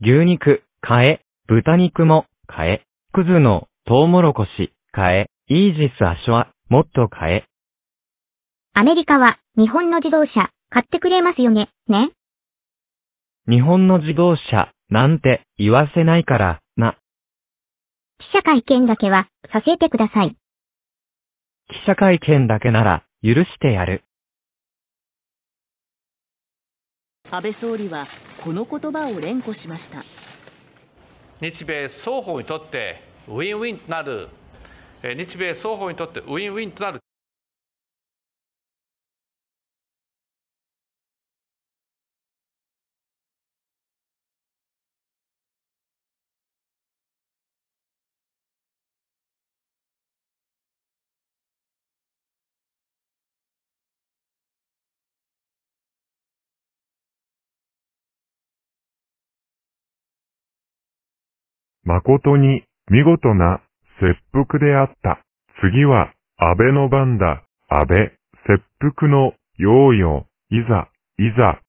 牛肉、買え、豚肉も、買え、クズの、トウモロコシ、買え、イージス・アショア、もっと買え。アメリカは、日本の自動車、買ってくれますよね、ね。日本の自動車、なんて、言わせないから、な。記者会見だけは、させてください。記者会見だけなら、許してやる。安倍総理はこの言葉を連呼しました日米双方にとってウィンウィンとなる日米双方にとってウィンウィンとなる誠に見事な切腹であった。次は安倍の番だ。安倍、切腹の用意を、いざ、いざ、